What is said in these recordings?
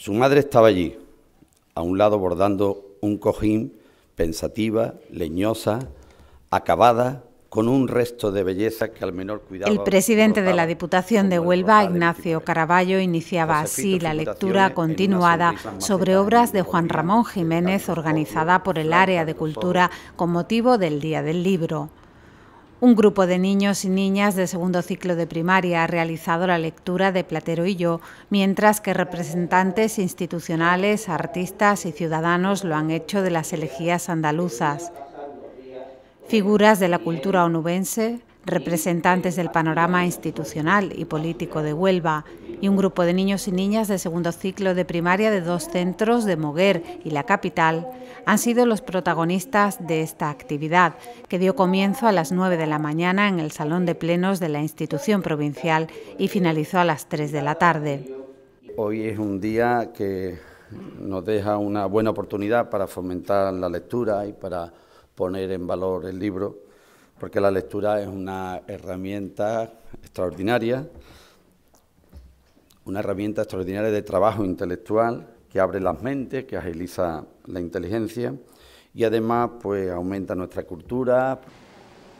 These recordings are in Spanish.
Su madre estaba allí, a un lado bordando un cojín, pensativa, leñosa, acabada, con un resto de belleza que al menor cuidado. El presidente de la Diputación de Huelva, Ignacio Caraballo, iniciaba así la lectura continuada sobre obras de Juan Ramón Jiménez organizada por el Área de Cultura con motivo del Día del Libro. Un grupo de niños y niñas de segundo ciclo de primaria ha realizado la lectura de Platero y yo, mientras que representantes institucionales, artistas y ciudadanos lo han hecho de las elegías andaluzas. Figuras de la cultura onubense, representantes del panorama institucional y político de Huelva y un grupo de niños y niñas de segundo ciclo de primaria de dos centros de Moguer y la capital han sido los protagonistas de esta actividad, que dio comienzo a las 9 de la mañana en el Salón de Plenos de la institución provincial y finalizó a las 3 de la tarde. Hoy es un día que nos deja una buena oportunidad para fomentar la lectura y para poner en valor el libro porque la lectura es una herramienta extraordinaria, una herramienta extraordinaria de trabajo intelectual que abre las mentes, que agiliza la inteligencia y además pues aumenta nuestra cultura.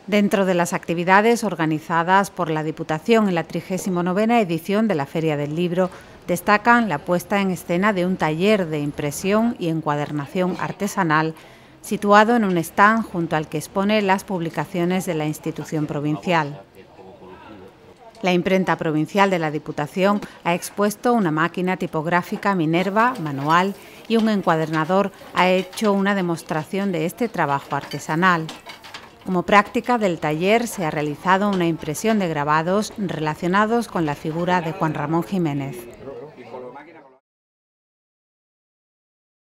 Dentro de las actividades organizadas por la Diputación en la 39 edición de la Feria del Libro, destacan la puesta en escena de un taller de impresión y encuadernación artesanal situado en un stand junto al que expone las publicaciones de la institución provincial. La imprenta provincial de la Diputación ha expuesto una máquina tipográfica Minerva, manual, y un encuadernador ha hecho una demostración de este trabajo artesanal. Como práctica del taller se ha realizado una impresión de grabados relacionados con la figura de Juan Ramón Jiménez.